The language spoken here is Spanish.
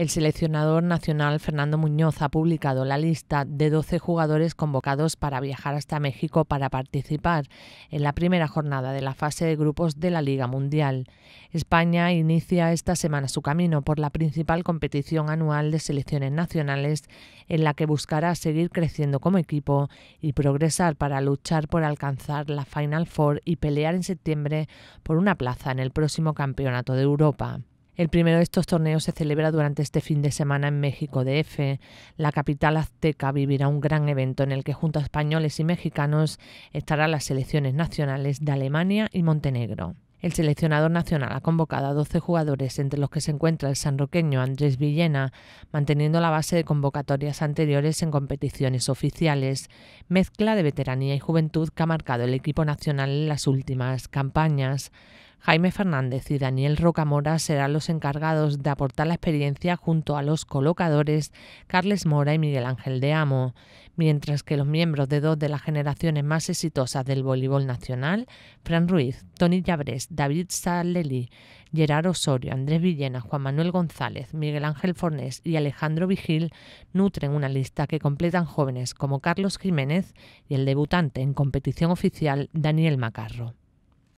El seleccionador nacional Fernando Muñoz ha publicado la lista de 12 jugadores convocados para viajar hasta México para participar en la primera jornada de la fase de grupos de la Liga Mundial. España inicia esta semana su camino por la principal competición anual de selecciones nacionales en la que buscará seguir creciendo como equipo y progresar para luchar por alcanzar la Final Four y pelear en septiembre por una plaza en el próximo Campeonato de Europa. El primero de estos torneos se celebra durante este fin de semana en México de DF. La capital azteca vivirá un gran evento en el que junto a españoles y mexicanos estarán las selecciones nacionales de Alemania y Montenegro. El seleccionador nacional ha convocado a 12 jugadores, entre los que se encuentra el sanroqueño Andrés Villena, manteniendo la base de convocatorias anteriores en competiciones oficiales, mezcla de veteranía y juventud que ha marcado el equipo nacional en las últimas campañas. Jaime Fernández y Daniel Rocamora serán los encargados de aportar la experiencia junto a los colocadores Carles Mora y Miguel Ángel de Amo, mientras que los miembros de dos de las generaciones más exitosas del voleibol nacional, Fran Ruiz, Tony Llabrés, David Saleli, Gerard Osorio, Andrés Villena, Juan Manuel González, Miguel Ángel Fornés y Alejandro Vigil nutren una lista que completan jóvenes como Carlos Jiménez y el debutante en competición oficial Daniel Macarro.